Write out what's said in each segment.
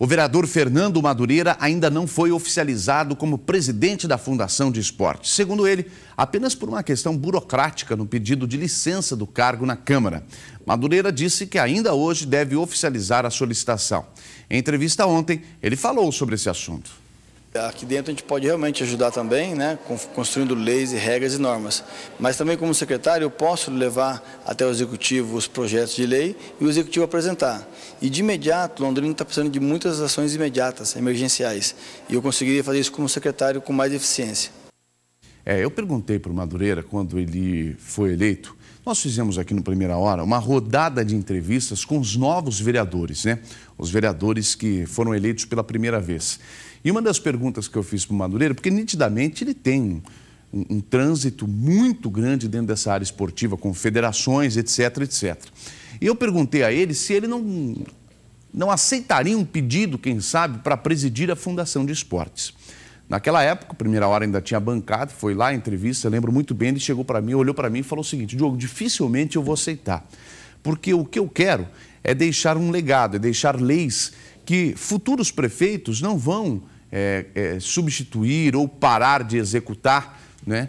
O vereador Fernando Madureira ainda não foi oficializado como presidente da Fundação de Esportes. Segundo ele, apenas por uma questão burocrática no pedido de licença do cargo na Câmara. Madureira disse que ainda hoje deve oficializar a solicitação. Em entrevista ontem, ele falou sobre esse assunto. Aqui dentro a gente pode realmente ajudar também, né, construindo leis e regras e normas. Mas também como secretário eu posso levar até o executivo os projetos de lei e o executivo apresentar. E de imediato, Londrina está precisando de muitas ações imediatas, emergenciais. E eu conseguiria fazer isso como secretário com mais eficiência. É, eu perguntei para o Madureira, quando ele foi eleito, nós fizemos aqui no Primeira Hora uma rodada de entrevistas com os novos vereadores, né? Os vereadores que foram eleitos pela primeira vez. E uma das perguntas que eu fiz para o Madureira, porque nitidamente ele tem um, um, trânsito muito grande dentro dessa área esportiva, com federações, etc, etc. E eu perguntei a ele se ele não, não aceitaria um pedido, quem sabe, para presidir a Fundação de Esportes. Naquela época, primeira hora ainda tinha bancada, foi lá a entrevista, eu lembro muito bem, ele chegou para mim, olhou para mim e falou o seguinte: Diogo, dificilmente eu vou aceitar, porque o que eu quero é deixar um legado, é deixar leis que futuros prefeitos não vão é, é, substituir ou parar de executar, né?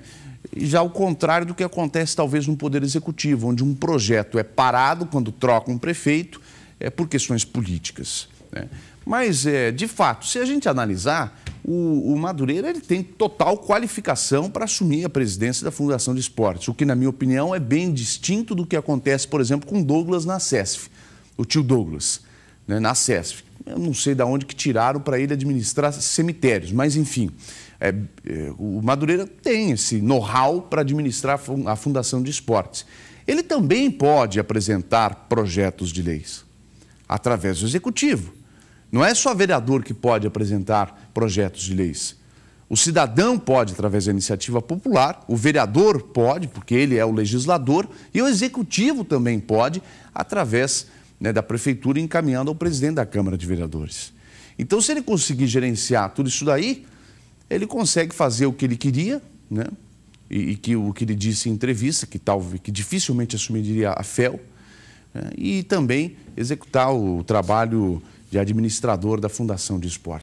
já ao contrário do que acontece talvez no Poder Executivo, onde um projeto é parado quando troca um prefeito é por questões políticas. Né? Mas, é, de fato, se a gente analisar, o, o Madureira ele tem total qualificação para assumir a presidência da Fundação de Esportes, o que, na minha opinião, é bem distinto do que acontece, por exemplo, com Douglas na CESF, o tio Douglas, né, na CESF. Eu não sei de onde que tiraram para ele administrar cemitérios, mas enfim. É, é, o Madureira tem esse know-how para administrar a Fundação de Esportes. Ele também pode apresentar projetos de leis através do executivo. Não é só vereador que pode apresentar projetos de leis. O cidadão pode, através da iniciativa popular, o vereador pode, porque ele é o legislador, e o executivo também pode, através né, da prefeitura, encaminhando ao presidente da Câmara de Vereadores. Então, se ele conseguir gerenciar tudo isso daí, ele consegue fazer o que ele queria, né? E, e que o que ele disse em entrevista, que, tal, que dificilmente assumiria a FEL, né? e também executar o trabalho de administrador da Fundação de Esporte.